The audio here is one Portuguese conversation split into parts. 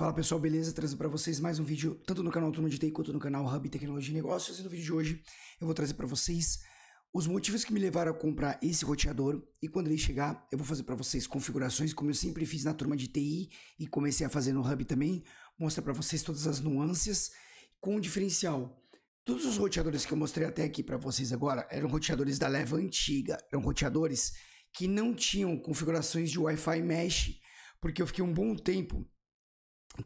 Fala pessoal, beleza? Trazendo para vocês mais um vídeo, tanto no canal Turma de TI quanto no canal Hub Tecnologia e Negócios. E no vídeo de hoje eu vou trazer para vocês os motivos que me levaram a comprar esse roteador e quando ele chegar eu vou fazer para vocês configurações como eu sempre fiz na Turma de TI e comecei a fazer no Hub também. Mostra para vocês todas as nuances com o diferencial. Todos os roteadores que eu mostrei até aqui para vocês agora eram roteadores da leva antiga, eram roteadores que não tinham configurações de Wi-Fi Mesh, porque eu fiquei um bom tempo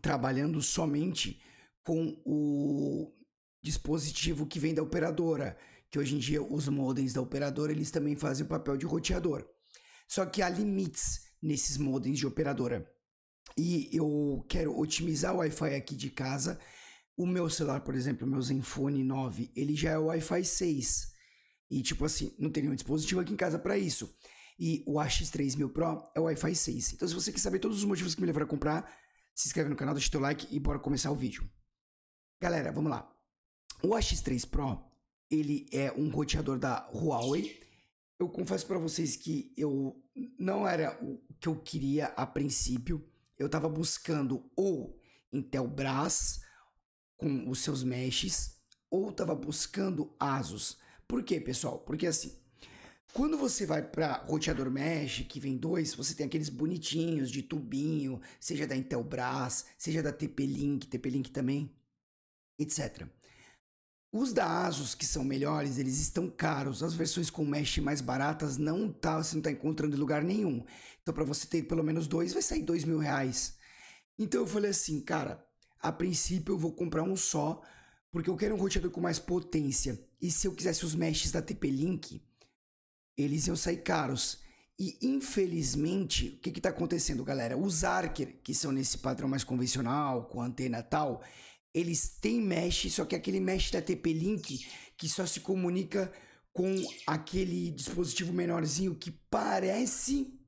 trabalhando somente com o dispositivo que vem da operadora, que hoje em dia os modems da operadora eles também fazem o papel de roteador. Só que há limites nesses modems de operadora. E eu quero otimizar o Wi-Fi aqui de casa. O meu celular, por exemplo, o meu Zenfone 9, ele já é Wi-Fi 6. E tipo assim, não tem nenhum dispositivo aqui em casa para isso. E o AX3000 Pro é Wi-Fi 6. Então se você quer saber todos os motivos que me levaram a comprar, se inscreve no canal, deixa teu like e bora começar o vídeo. Galera, vamos lá. O AX3 Pro, ele é um roteador da Huawei. Eu confesso para vocês que eu não era o que eu queria a princípio. Eu estava buscando ou Intel Brass com os seus meshes ou estava buscando Asus. Por quê, pessoal? Porque assim, quando você vai para roteador mesh, que vem dois, você tem aqueles bonitinhos de tubinho, seja da Intelbras, seja da TP-Link, TP-Link também, etc. Os da Asus que são melhores, eles estão caros. As versões com mesh mais baratas não tá, você não está encontrando em lugar nenhum. Então para você ter pelo menos dois, vai sair dois mil reais. Então eu falei assim, cara, a princípio eu vou comprar um só, porque eu quero um roteador com mais potência. E se eu quisesse os meshes da TP-Link eles iam sair caros. E infelizmente, o que está acontecendo, galera? Os Archer, que são nesse padrão mais convencional, com antena tal, eles têm mesh, só que é aquele mesh da TP-Link que só se comunica com aquele dispositivo menorzinho que parece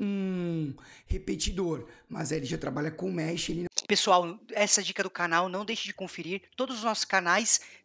um repetidor, mas ele já trabalha com mesh. Ele... Pessoal, essa dica do canal, não deixe de conferir todos os nossos canais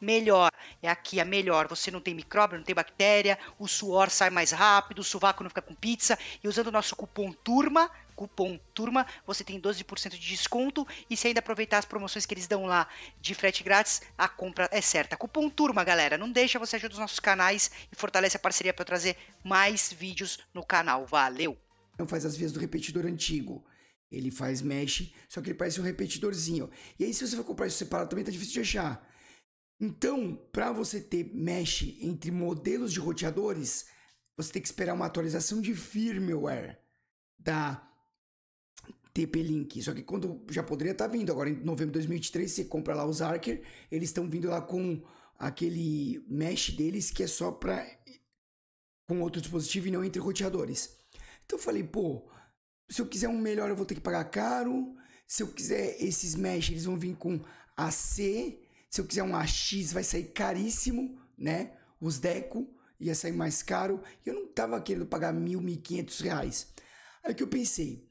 melhor. É aqui a melhor. Você não tem micróbio, não tem bactéria, o suor sai mais rápido, o sovaco não fica com pizza. E usando o nosso cupom TURMA, cupom TURMA, você tem 12% de desconto. E se ainda aproveitar as promoções que eles dão lá de frete grátis, a compra é certa. Cupom TURMA, galera. Não deixa, você ajuda os nossos canais e fortalece a parceria para trazer mais vídeos no canal. Valeu! Não faz as vias do repetidor antigo. Ele faz mesh, só que ele parece um repetidorzinho. E aí, se você for comprar isso separado, também tá difícil de achar. Então, para você ter mesh entre modelos de roteadores, você tem que esperar uma atualização de firmware da TP-Link. Só que quando já poderia estar tá vindo, agora em novembro de 2023, você compra lá os Archer, eles estão vindo lá com aquele mesh deles que é só para com outro dispositivo e não entre roteadores. Então eu falei, pô, se eu quiser um melhor eu vou ter que pagar caro. Se eu quiser esses mesh, eles vão vir com AC se eu quiser um AX, vai sair caríssimo, né? Os Deco ia sair mais caro. E eu não tava querendo pagar mil, mil quinhentos reais. Aí que eu pensei,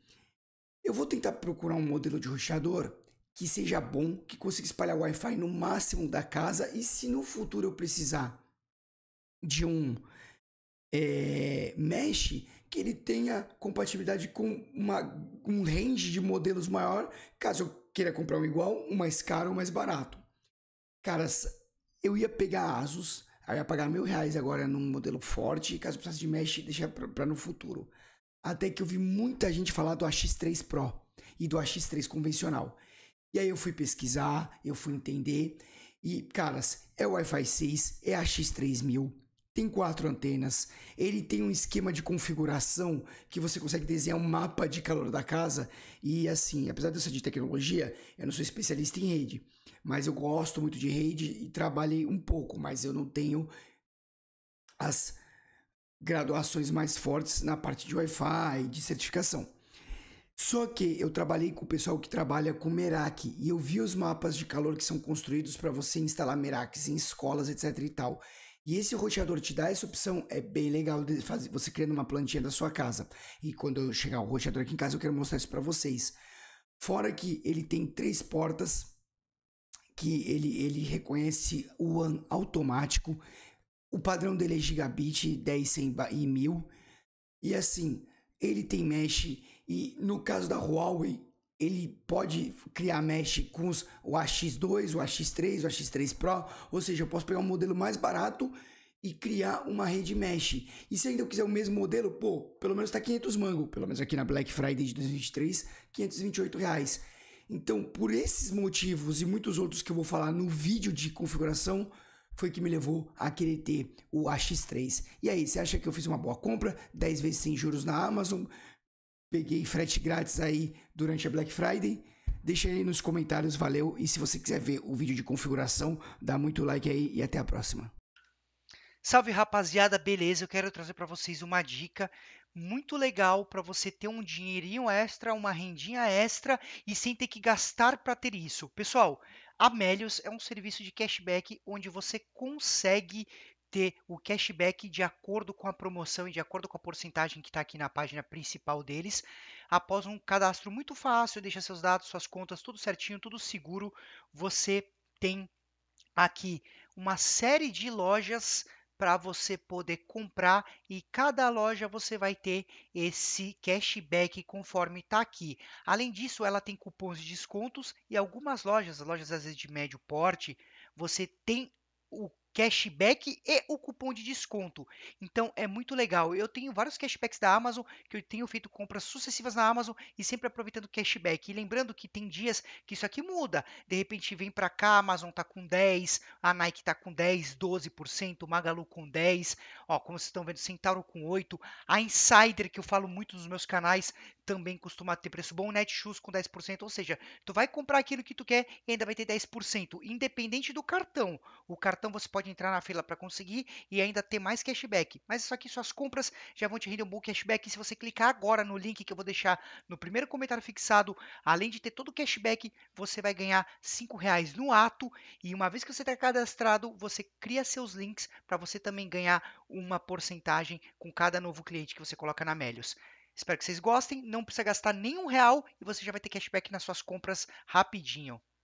eu vou tentar procurar um modelo de roteador que seja bom, que consiga espalhar Wi-Fi no máximo da casa e se no futuro eu precisar de um é, mesh que ele tenha compatibilidade com uma, um range de modelos maior, caso eu queira comprar um igual, um mais caro ou um mais barato. Cara, eu ia pegar Asus, aí ia pagar mil reais agora num modelo forte, caso precisasse de mesh, deixar pra, pra no futuro. Até que eu vi muita gente falar do AX3 Pro e do AX3 convencional. E aí eu fui pesquisar, eu fui entender. E, caras, é o Wi-Fi 6, é AX3000, tem quatro antenas. Ele tem um esquema de configuração que você consegue desenhar um mapa de calor da casa. E assim, apesar de eu ser de tecnologia, eu não sou especialista em rede. Mas eu gosto muito de rede e trabalhei um pouco, mas eu não tenho as graduações mais fortes na parte de Wi-Fi, de certificação. Só que eu trabalhei com o pessoal que trabalha com Merak e eu vi os mapas de calor que são construídos para você instalar Meraks em escolas, etc e tal. E esse roteador te dá essa opção, é bem legal de fazer, você criando uma plantinha da sua casa. E quando eu chegar o roteador aqui em casa, eu quero mostrar isso para vocês. Fora que ele tem três portas que ele, ele reconhece o WAN automático. O padrão dele é gigabit 10, 100 e 1000. E assim, ele tem mesh e no caso da Huawei, ele pode criar mesh com os, o AX2, o AX3, o AX3 Pro, ou seja, eu posso pegar um modelo mais barato e criar uma rede mesh. E se ainda eu quiser o mesmo modelo, pô, pelo menos tá 500 mango, pelo menos aqui na Black Friday de 2023, 528 reais. Então, por esses motivos e muitos outros que eu vou falar no vídeo de configuração, foi que me levou a querer ter o AX3. E aí, você acha que eu fiz uma boa compra? 10 vezes sem juros na Amazon, peguei frete grátis aí durante a Black Friday. Deixa aí nos comentários, valeu. E se você quiser ver o vídeo de configuração, dá muito like aí e até a próxima. Salve rapaziada, beleza? Eu quero trazer para vocês uma dica muito legal para você ter um dinheirinho extra, uma rendinha extra e sem ter que gastar para ter isso. Pessoal, a Melius é um serviço de cashback onde você consegue ter o cashback de acordo com a promoção e de acordo com a porcentagem que está aqui na página principal deles, após um cadastro muito fácil, deixa seus dados, suas contas, tudo certinho, tudo seguro, você tem aqui uma série de lojas para você poder comprar e cada loja você vai ter esse cashback conforme está aqui. Além disso, ela tem cupons de descontos e algumas lojas, lojas às vezes de médio porte, você tem o cashback e o cupom de desconto. Então é muito legal. Eu tenho vários cashbacks da Amazon que eu tenho feito compras sucessivas na Amazon e sempre aproveitando cashback. E lembrando que tem dias que isso aqui muda. De repente vem para cá, a Amazon tá com 10, a Nike tá com 10, 12%, Magalu com 10, ó, como vocês estão vendo, Centauro com 8, a Insider que eu falo muito nos meus canais também costuma ter preço bom, Netshoes com 10%, ou seja, tu vai comprar aquilo que tu quer e ainda vai ter 10%, independente do cartão. O cartão você pode entrar na fila para conseguir e ainda ter mais cashback. Mas isso aqui, suas compras já vão te render um bom cashback. Se você clicar agora no link que eu vou deixar no primeiro comentário fixado, além de ter todo o cashback, você vai ganhar R$ reais no ato. E uma vez que você está cadastrado, você cria seus links para você também ganhar uma porcentagem com cada novo cliente que você coloca na Melios. Espero que vocês gostem. Não precisa gastar nenhum real e você já vai ter cashback nas suas compras rapidinho.